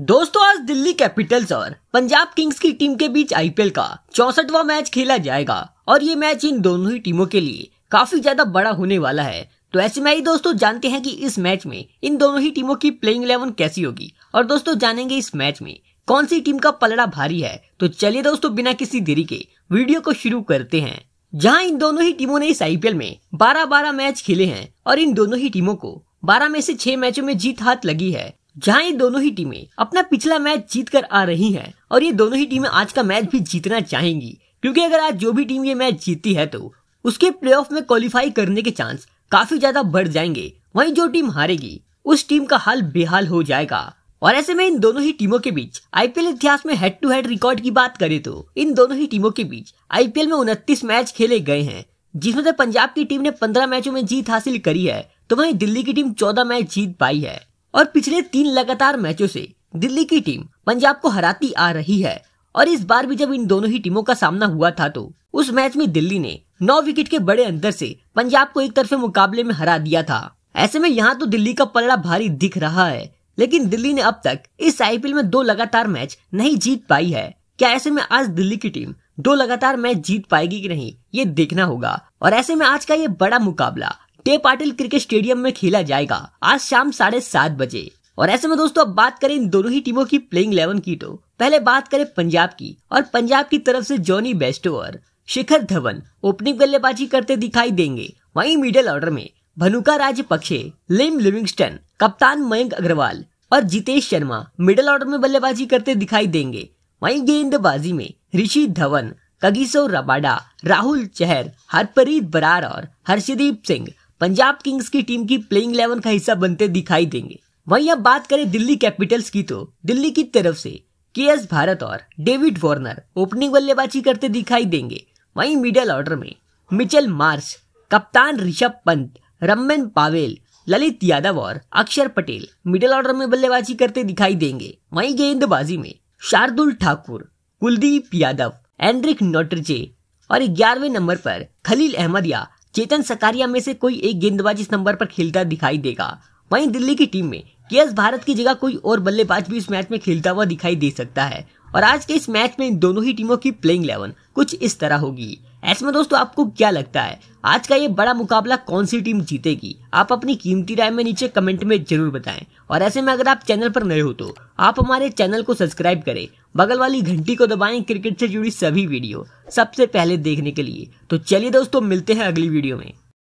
दोस्तों आज दिल्ली कैपिटल्स और पंजाब किंग्स की टीम के बीच आईपीएल का चौसठवा मैच खेला जाएगा और ये मैच इन दोनों ही टीमों के लिए काफी ज्यादा बड़ा होने वाला है तो ऐसे में ही दोस्तों जानते हैं कि इस मैच में इन दोनों ही टीमों की प्लेइंग इलेवन कैसी होगी और दोस्तों जानेंगे इस मैच में कौन सी टीम का पलड़ा भारी है तो चलिए दोस्तों बिना किसी देरी के वीडियो को शुरू करते हैं जहां इन दोनों ही टीमों ने इस आईपीएल में 12-12 मैच खेले हैं और इन दोनों ही टीमों को 12 में से 6 मैचों में जीत हाथ लगी है जहां ये दोनों ही टीमें अपना पिछला मैच जीत कर आ रही हैं और ये दोनों ही टीमें आज का मैच भी जीतना चाहेंगी क्योंकि अगर आज जो भी टीम ये मैच जीती है तो उसके प्लेऑफ में क्वालिफाई करने के चांस काफी ज्यादा बढ़ जाएंगे वहीं जो टीम हारेगी उस टीम का हाल बेहाल हो जाएगा और ऐसे में इन दोनों ही टीमों के बीच आईपीएल इतिहास में हेड टू हेड रिकॉर्ड की बात करें तो इन दोनों ही टीमों के बीच आईपीएल में उनतीस मैच खेले गए हैं जिसमें से पंजाब की टीम ने पंद्रह मैचों में जीत हासिल करी है तो वहीं दिल्ली की टीम चौदह मैच जीत पाई है और पिछले तीन लगातार मैचों से दिल्ली की टीम पंजाब को हराती आ रही है और इस बार भी जब इन दोनों ही टीमों का सामना हुआ था तो उस मैच में दिल्ली ने नौ विकेट के बड़े अंतर से पंजाब को एक तरफे मुकाबले में हरा दिया था ऐसे में यहाँ तो दिल्ली का पलड़ा भारी दिख रहा है लेकिन दिल्ली ने अब तक इस आई में दो लगातार मैच नहीं जीत पाई है क्या ऐसे में आज दिल्ली की टीम दो लगातार मैच जीत पाएगी कि नहीं ये देखना होगा और ऐसे में आज का ये बड़ा मुकाबला टे पाटिल क्रिकेट स्टेडियम में खेला जाएगा आज शाम साढ़े सात बजे और ऐसे में दोस्तों अब बात करें इन दोनों ही टीमों की प्लेइंग इलेवन की तो पहले बात करें पंजाब की और पंजाब की तरफ से Jonny Bairstow Shikhar Dhawan opening बल्लेबाजी करते दिखाई देंगे वहीं मिडिल ऑर्डर में भनुका राज पक्षे लिम लिविंगस्टन कप्तान मयंक अग्रवाल और जितेश शर्मा मिडिल ऑर्डर में बल्लेबाजी करते दिखाई देंगे वहीं गेंदबाजी में ऋषि धवन कगिसो रबाडा राहुल चहर हरप्रीत बरार और हर्षदीप सिंह पंजाब किंग्स की टीम की प्लेइंग इलेवन का हिस्सा बनते दिखाई देंगे वहीं अब बात करें दिल्ली कैपिटल्स की तो दिल्ली की तरफ से के एस भारत और डेविड वार्नर ओपनिंग बल्लेबाजी करते दिखाई देंगे वहीं मिडल ऑर्डर में मिचेल मार्च कप्तान ऋषभ पंत रमन पावेल ललित यादव और अक्षर पटेल मिडिल ऑर्डर में बल्लेबाजी करते दिखाई देंगे वहीं गेंदबाजी में शार्दुल ठाकुर कुलदीप यादव एंड्रिक नोटरजे और ग्यारहवें नंबर पर खलील अहमद या चेतन सकारिया में से कोई एक गेंदबाज इस नंबर पर खेलता दिखाई देगा वहीं दिल्ली की टीम में के भारत की जगह कोई और बल्लेबाज भी इस मैच में खेलता हुआ दिखाई दे सकता है और आज के इस मैच में इन दोनों ही टीमों की प्लेइंग इलेवन कुछ इस तरह होगी ऐसे में दोस्तों आपको क्या लगता है आज का ये बड़ा मुकाबला कौन सी टीम जीतेगी आप अपनी कीमती राय में नीचे कमेंट में जरूर बताएं और ऐसे में अगर आप चैनल पर नए हो तो आप हमारे चैनल को सब्सक्राइब करें बगल वाली घंटी को दबाएं क्रिकेट से जुड़ी सभी वीडियो सबसे पहले देखने के लिए तो चलिए दोस्तों मिलते हैं अगली वीडियो में